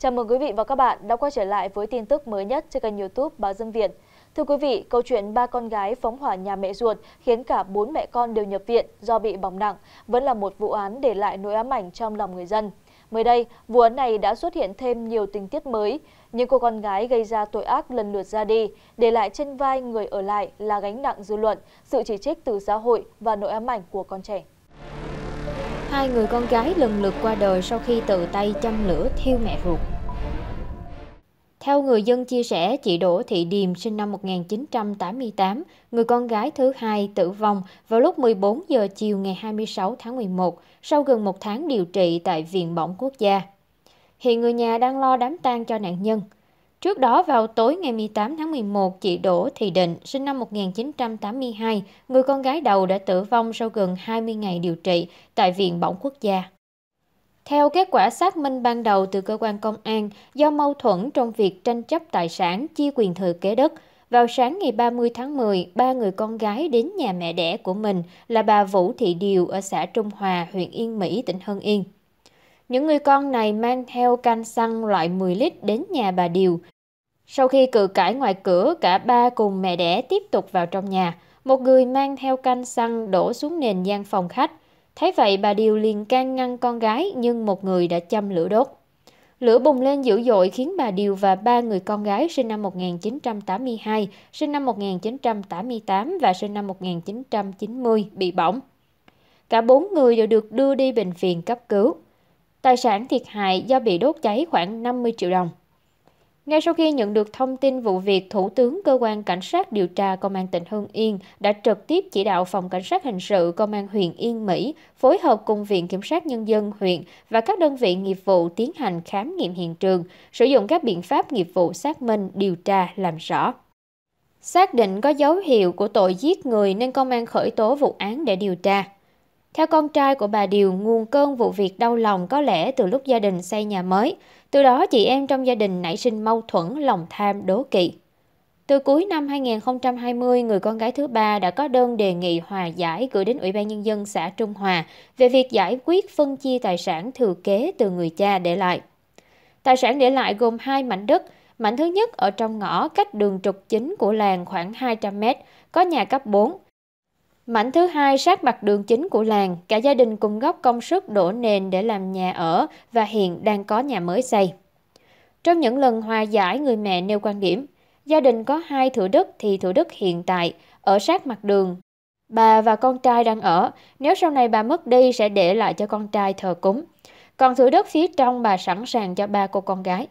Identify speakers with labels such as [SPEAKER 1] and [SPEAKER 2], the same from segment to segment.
[SPEAKER 1] Chào mừng quý vị và các bạn đã quay trở lại với tin tức mới nhất trên kênh youtube Báo Dân Việt. Thưa quý vị, câu chuyện ba con gái phóng hỏa nhà mẹ ruột khiến cả bốn mẹ con đều nhập viện do bị bỏng nặng vẫn là một vụ án để lại nỗi ám ảnh trong lòng người dân. Mới đây, vụ án này đã xuất hiện thêm nhiều tình tiết mới. Những cô con gái gây ra tội ác lần lượt ra đi, để lại trên vai người ở lại là gánh nặng dư luận, sự chỉ trích từ xã hội và nỗi ám ảnh của con trẻ.
[SPEAKER 2] Hai người con gái lần lượt qua đời sau khi tự tay châm lửa thiêu mẹ ruột. Theo người dân chia sẻ, chị Đỗ Thị Điềm sinh năm 1988, người con gái thứ hai tử vong vào lúc 14 giờ chiều ngày 26 tháng 11 sau gần một tháng điều trị tại Viện Bỏng Quốc gia. Hiện người nhà đang lo đám tang cho nạn nhân. Trước đó vào tối ngày 18 tháng 11, chị Đỗ Thị Định, sinh năm 1982, người con gái đầu đã tử vong sau gần 20 ngày điều trị tại Viện Bỏng Quốc gia. Theo kết quả xác minh ban đầu từ cơ quan công an, do mâu thuẫn trong việc tranh chấp tài sản chia quyền thừa kế đất, vào sáng ngày 30 tháng 10, ba người con gái đến nhà mẹ đẻ của mình là bà Vũ Thị Điều ở xã Trung Hòa, huyện Yên Mỹ, tỉnh Hưng Yên. Những người con này mang theo canh xăng loại 10 lít đến nhà bà Điều. Sau khi cự cãi ngoài cửa, cả ba cùng mẹ đẻ tiếp tục vào trong nhà. Một người mang theo canh xăng đổ xuống nền gian phòng khách. Thấy vậy bà Điều liền can ngăn con gái nhưng một người đã châm lửa đốt. Lửa bùng lên dữ dội khiến bà Điều và ba người con gái sinh năm 1982, sinh năm 1988 và sinh năm 1990 bị bỏng. Cả bốn người đều được đưa đi bệnh viện cấp cứu. Tài sản thiệt hại do bị đốt cháy khoảng 50 triệu đồng. Ngay sau khi nhận được thông tin vụ việc, Thủ tướng Cơ quan Cảnh sát điều tra Công an tỉnh Hưng Yên đã trực tiếp chỉ đạo Phòng Cảnh sát Hình sự Công an huyện Yên Mỹ phối hợp cùng Viện Kiểm sát Nhân dân huyện và các đơn vị nghiệp vụ tiến hành khám nghiệm hiện trường, sử dụng các biện pháp nghiệp vụ xác minh, điều tra, làm rõ. Xác định có dấu hiệu của tội giết người nên công an khởi tố vụ án để điều tra. Theo con trai của bà Điều, nguồn cơn vụ việc đau lòng có lẽ từ lúc gia đình xây nhà mới. Từ đó chị em trong gia đình nảy sinh mâu thuẫn, lòng tham, đố kỵ. Từ cuối năm 2020, người con gái thứ ba đã có đơn đề nghị hòa giải gửi đến Ủy ban Nhân dân xã Trung Hòa về việc giải quyết phân chia tài sản thừa kế từ người cha để lại. Tài sản để lại gồm hai mảnh đất. Mảnh thứ nhất ở trong ngõ cách đường trục chính của làng khoảng 200 m có nhà cấp 4. Mảnh thứ hai sát mặt đường chính của làng, cả gia đình cùng góp công sức đổ nền để làm nhà ở và hiện đang có nhà mới xây. Trong những lần hòa giải, người mẹ nêu quan điểm, gia đình có hai thửa đất thì thửa đất hiện tại ở sát mặt đường. Bà và con trai đang ở, nếu sau này bà mất đi sẽ để lại cho con trai thờ cúng. Còn thửa đất phía trong bà sẵn sàng cho ba cô con gái.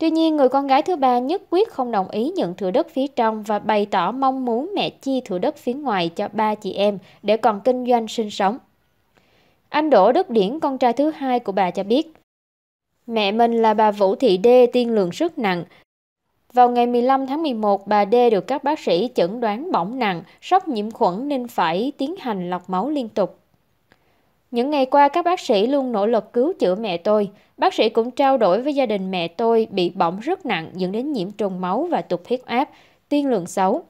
[SPEAKER 2] Tuy nhiên, người con gái thứ ba nhất quyết không đồng ý nhận thửa đất phía trong và bày tỏ mong muốn mẹ chi thửa đất phía ngoài cho ba chị em để còn kinh doanh sinh sống. Anh Đỗ Đức Điển, con trai thứ hai của bà cho biết, mẹ mình là bà Vũ Thị Đê tiên lượng rất nặng. Vào ngày 15 tháng 11, bà Đê được các bác sĩ chẩn đoán bỏng nặng, sốc nhiễm khuẩn nên phải tiến hành lọc máu liên tục những ngày qua các bác sĩ luôn nỗ lực cứu chữa mẹ tôi. Bác sĩ cũng trao đổi với gia đình mẹ tôi bị bỏng rất nặng dẫn đến nhiễm trùng máu và tụt huyết áp, tiên lượng xấu.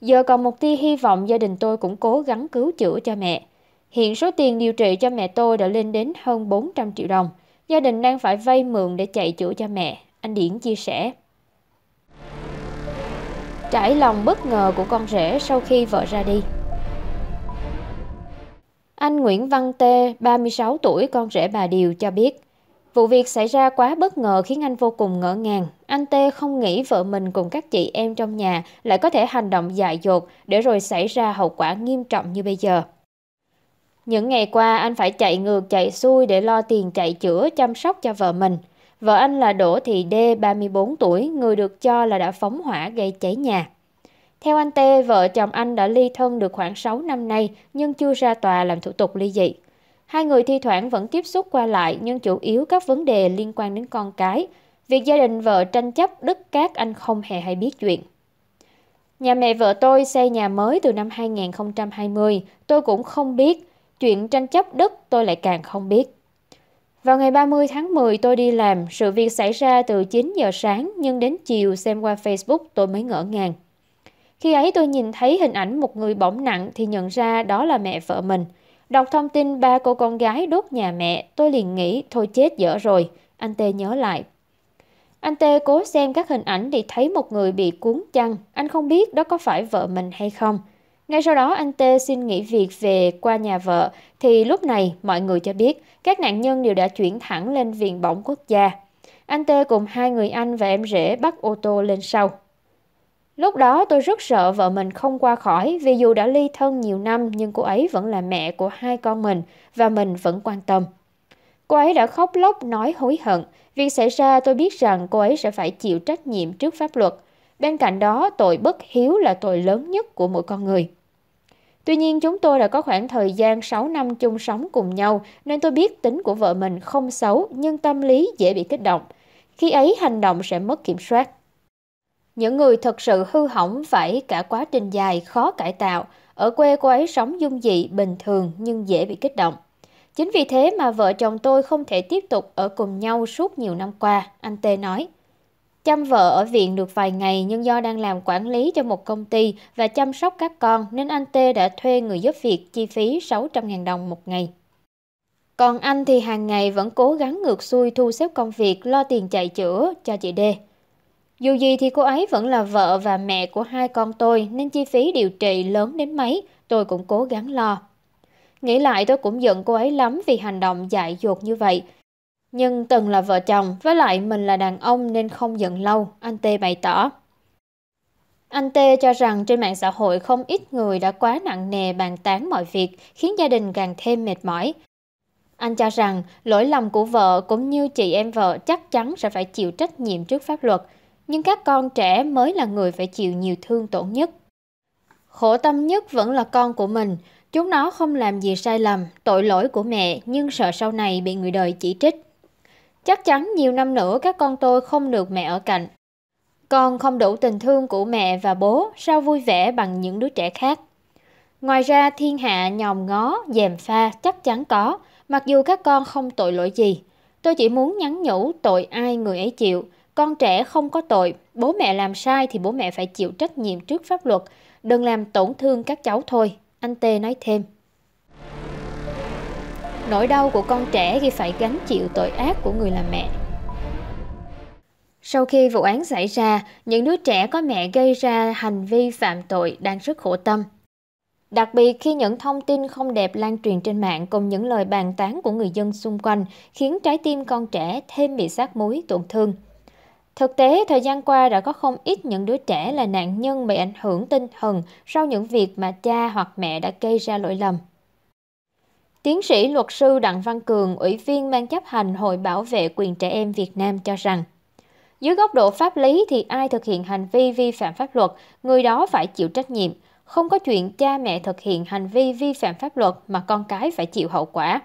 [SPEAKER 2] Giờ còn một tia hy vọng gia đình tôi cũng cố gắng cứu chữa cho mẹ. Hiện số tiền điều trị cho mẹ tôi đã lên đến hơn 400 triệu đồng. Gia đình đang phải vay mượn để chạy chữa cho mẹ, anh Điển chia sẻ. Trải lòng bất ngờ của con rể sau khi vợ ra đi. Anh Nguyễn Văn Tê, 36 tuổi, con rể bà Điều cho biết, vụ việc xảy ra quá bất ngờ khiến anh vô cùng ngỡ ngàng. Anh Tê không nghĩ vợ mình cùng các chị em trong nhà lại có thể hành động dại dột để rồi xảy ra hậu quả nghiêm trọng như bây giờ. Những ngày qua anh phải chạy ngược chạy xuôi để lo tiền chạy chữa chăm sóc cho vợ mình. Vợ anh là Đỗ Thị Đê, 34 tuổi, người được cho là đã phóng hỏa gây cháy nhà. Theo anh Tê, vợ chồng anh đã ly thân được khoảng 6 năm nay nhưng chưa ra tòa làm thủ tục ly dị. Hai người thi thoảng vẫn tiếp xúc qua lại nhưng chủ yếu các vấn đề liên quan đến con cái. Việc gia đình vợ tranh chấp đứt cát anh không hề hay biết chuyện. Nhà mẹ vợ tôi xây nhà mới từ năm 2020, tôi cũng không biết. Chuyện tranh chấp đất tôi lại càng không biết. Vào ngày 30 tháng 10 tôi đi làm, sự việc xảy ra từ 9 giờ sáng nhưng đến chiều xem qua Facebook tôi mới ngỡ ngàng. Khi ấy tôi nhìn thấy hình ảnh một người bỏng nặng thì nhận ra đó là mẹ vợ mình. Đọc thông tin ba cô con gái đốt nhà mẹ, tôi liền nghĩ thôi chết dở rồi. Anh Tê nhớ lại. Anh Tê cố xem các hình ảnh thì thấy một người bị cuốn chăn. Anh không biết đó có phải vợ mình hay không. Ngay sau đó anh Tê xin nghỉ việc về qua nhà vợ thì lúc này mọi người cho biết các nạn nhân đều đã chuyển thẳng lên viện bỏng quốc gia. Anh Tê cùng hai người anh và em rể bắt ô tô lên sau. Lúc đó tôi rất sợ vợ mình không qua khỏi vì dù đã ly thân nhiều năm nhưng cô ấy vẫn là mẹ của hai con mình và mình vẫn quan tâm. Cô ấy đã khóc lóc nói hối hận. Việc xảy ra tôi biết rằng cô ấy sẽ phải chịu trách nhiệm trước pháp luật. Bên cạnh đó, tội bất hiếu là tội lớn nhất của mỗi con người. Tuy nhiên chúng tôi đã có khoảng thời gian 6 năm chung sống cùng nhau nên tôi biết tính của vợ mình không xấu nhưng tâm lý dễ bị kích động. Khi ấy hành động sẽ mất kiểm soát những người thật sự hư hỏng phải cả quá trình dài khó cải tạo, ở quê cô ấy sống dung dị bình thường nhưng dễ bị kích động. Chính vì thế mà vợ chồng tôi không thể tiếp tục ở cùng nhau suốt nhiều năm qua, anh Tê nói. Chăm vợ ở viện được vài ngày nhưng do đang làm quản lý cho một công ty và chăm sóc các con nên anh Tê đã thuê người giúp việc chi phí 600.000 đồng một ngày. Còn anh thì hàng ngày vẫn cố gắng ngược xuôi thu xếp công việc lo tiền chạy chữa cho chị Đê. Dù gì thì cô ấy vẫn là vợ và mẹ của hai con tôi nên chi phí điều trị lớn đến mấy tôi cũng cố gắng lo. Nghĩ lại tôi cũng giận cô ấy lắm vì hành động dại dột như vậy. Nhưng từng là vợ chồng, với lại mình là đàn ông nên không giận lâu, anh Tê bày tỏ. Anh Tê cho rằng trên mạng xã hội không ít người đã quá nặng nề bàn tán mọi việc, khiến gia đình càng thêm mệt mỏi. Anh cho rằng lỗi lầm của vợ cũng như chị em vợ chắc chắn sẽ phải chịu trách nhiệm trước pháp luật, nhưng các con trẻ mới là người phải chịu nhiều thương tổn nhất. Khổ tâm nhất vẫn là con của mình, chúng nó không làm gì sai lầm, tội lỗi của mẹ nhưng sợ sau này bị người đời chỉ trích. Chắc chắn nhiều năm nữa các con tôi không được mẹ ở cạnh. Con không đủ tình thương của mẹ và bố, sao vui vẻ bằng những đứa trẻ khác. Ngoài ra thiên hạ nhòm ngó, dèm pha chắc chắn có, mặc dù các con không tội lỗi gì. Tôi chỉ muốn nhắn nhủ tội ai người ấy chịu, con trẻ không có tội, bố mẹ làm sai thì bố mẹ phải chịu trách nhiệm trước pháp luật, đừng làm tổn thương các cháu thôi, anh Tê nói thêm. Nỗi đau của con trẻ khi phải gánh chịu tội ác của người làm mẹ sau khi vụ án xảy ra, những đứa trẻ có mẹ gây ra hành vi phạm tội đang rất khổ tâm. Đặc biệt khi những thông tin không đẹp lan truyền trên mạng cùng những lời bàn tán của người dân xung quanh khiến trái tim con trẻ thêm bị sát muối tổn thương. Thực tế, thời gian qua đã có không ít những đứa trẻ là nạn nhân bị ảnh hưởng tinh thần sau những việc mà cha hoặc mẹ đã gây ra lỗi lầm. Tiến sĩ luật sư Đặng Văn Cường, Ủy viên Ban chấp hành Hội Bảo vệ quyền trẻ em Việt Nam cho rằng, dưới góc độ pháp lý thì ai thực hiện hành vi vi phạm pháp luật, người đó phải chịu trách nhiệm. Không có chuyện cha mẹ thực hiện hành vi vi phạm pháp luật mà con cái phải chịu hậu quả.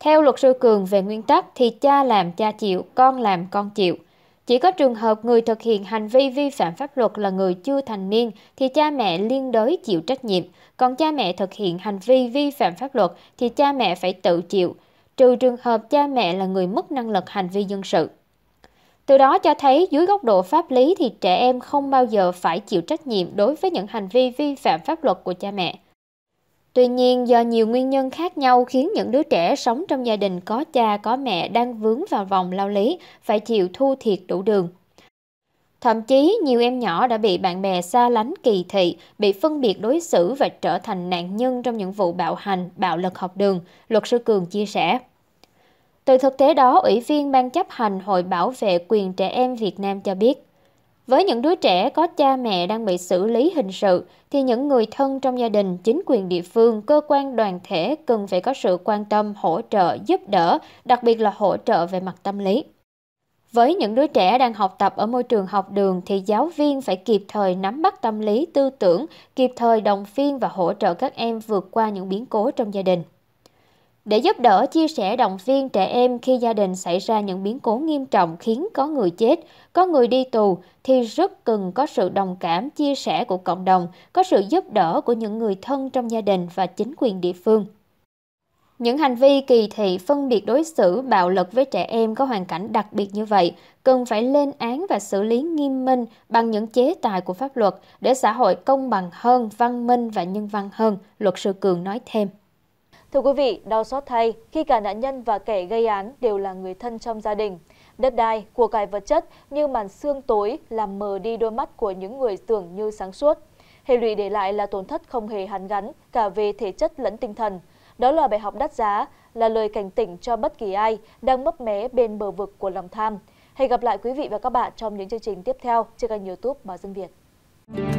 [SPEAKER 2] Theo luật sư Cường về nguyên tắc thì cha làm cha chịu, con làm con chịu chỉ có trường hợp người thực hiện hành vi vi phạm pháp luật là người chưa thành niên thì cha mẹ liên đới chịu trách nhiệm, còn cha mẹ thực hiện hành vi vi phạm pháp luật thì cha mẹ phải tự chịu, trừ trường hợp cha mẹ là người mất năng lực hành vi dân sự. Từ đó cho thấy dưới góc độ pháp lý thì trẻ em không bao giờ phải chịu trách nhiệm đối với những hành vi vi phạm pháp luật của cha mẹ. Tuy nhiên, do nhiều nguyên nhân khác nhau khiến những đứa trẻ sống trong gia đình có cha có mẹ đang vướng vào vòng lao lý, phải chịu thu thiệt đủ đường. Thậm chí, nhiều em nhỏ đã bị bạn bè xa lánh kỳ thị, bị phân biệt đối xử và trở thành nạn nhân trong những vụ bạo hành, bạo lực học đường, luật sư Cường chia sẻ. Từ thực tế đó, Ủy viên Ban chấp hành Hội Bảo vệ quyền trẻ em Việt Nam cho biết, với những đứa trẻ có cha mẹ đang bị xử lý hình sự thì những người thân trong gia đình, chính quyền địa phương, cơ quan đoàn thể cần phải có sự quan tâm, hỗ trợ, giúp đỡ, đặc biệt là hỗ trợ về mặt tâm lý. Với những đứa trẻ đang học tập ở môi trường học đường thì giáo viên phải kịp thời nắm bắt tâm lý, tư tưởng, kịp thời đồng phiên và hỗ trợ các em vượt qua những biến cố trong gia đình để giúp đỡ chia sẻ động viên trẻ em khi gia đình xảy ra những biến cố nghiêm trọng khiến có người chết, có người đi tù thì rất cần có sự đồng cảm, chia sẻ của cộng đồng, có sự giúp đỡ của những người thân trong gia đình và chính quyền địa phương. Những hành vi kỳ thị, phân biệt đối xử, bạo lực với trẻ em có hoàn cảnh đặc biệt như vậy cần phải lên án và xử lý nghiêm minh bằng những chế tài của pháp luật để xã hội công bằng hơn, văn minh và nhân văn hơn, luật sư Cường nói thêm.
[SPEAKER 1] Thưa quý vị, đau xót thay khi cả nạn nhân và kẻ gây án đều là người thân trong gia đình. Đất đai, của cải vật chất như màn xương tối làm mờ đi đôi mắt của những người tưởng như sáng suốt. Hệ lụy để lại là tổn thất không hề hàn gắn cả về thể chất lẫn tinh thần. Đó là bài học đắt giá, là lời cảnh tỉnh cho bất kỳ ai đang mấp mé bên bờ vực của lòng tham. Hẹn gặp lại quý vị và các bạn trong những chương trình tiếp theo trên kênh youtube Báo Dân Việt.